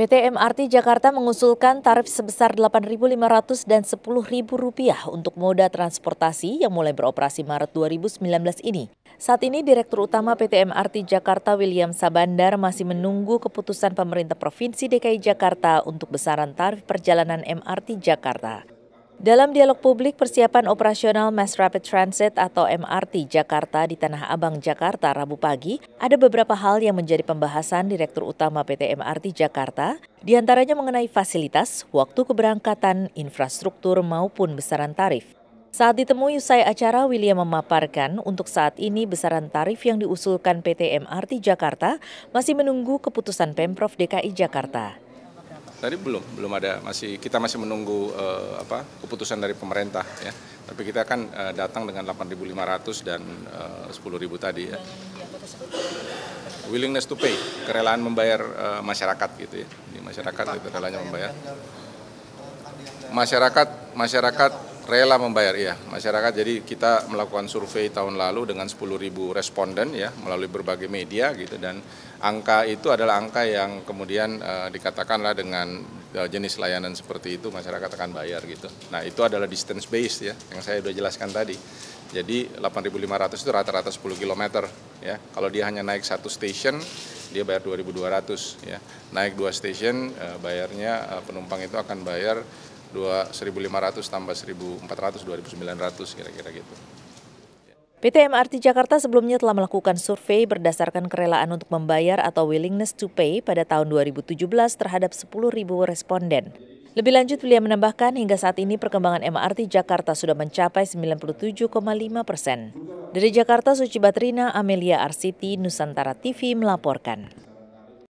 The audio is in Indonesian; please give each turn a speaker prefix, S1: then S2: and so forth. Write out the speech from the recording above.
S1: PT MRT Jakarta mengusulkan tarif sebesar Rp8.500 dan Rp10.000 untuk moda transportasi yang mulai beroperasi Maret 2019 ini. Saat ini Direktur Utama PT MRT Jakarta William Sabandar masih menunggu keputusan pemerintah Provinsi DKI Jakarta untuk besaran tarif perjalanan MRT Jakarta. Dalam dialog publik persiapan operasional Mass Rapid Transit atau MRT Jakarta di Tanah Abang, Jakarta Rabu pagi, ada beberapa hal yang menjadi pembahasan Direktur Utama PT MRT Jakarta, diantaranya mengenai fasilitas, waktu keberangkatan, infrastruktur maupun besaran tarif. Saat ditemui usai acara, William memaparkan untuk saat ini besaran tarif yang diusulkan PT MRT Jakarta masih menunggu keputusan Pemprov DKI Jakarta.
S2: Tadi belum, belum ada. Masih kita masih menunggu uh, apa keputusan dari pemerintah ya. Tapi kita akan uh, eh, datang dengan 8.500 dan eh, uh, 10.000 tadi ya. Willingness to pay, kerelaan membayar uh, masyarakat gitu ya. Di masyarakat itu relanya membayar. Masyarakat masyarakat rela membayar ya masyarakat. Jadi kita melakukan survei tahun lalu dengan 10.000 responden ya melalui berbagai media gitu dan angka itu adalah angka yang kemudian e, dikatakanlah dengan e, jenis layanan seperti itu masyarakat akan bayar gitu. Nah, itu adalah distance based ya yang saya sudah jelaskan tadi. Jadi 8.500 itu rata-rata 10 km ya. Kalau dia hanya naik satu station dia bayar 2.200 ya. Naik dua station e, bayarnya e, penumpang itu akan bayar 1.500 tambah 1.400, 2.900 kira-kira gitu.
S1: PT MRT Jakarta sebelumnya telah melakukan survei berdasarkan kerelaan untuk membayar atau willingness to pay pada tahun 2017 terhadap 10.000 responden. Lebih lanjut, beliau menambahkan hingga saat ini perkembangan MRT Jakarta sudah mencapai 97,5 persen. Dari Jakarta, Suci Batrina, Amelia Arsiti, Nusantara TV melaporkan.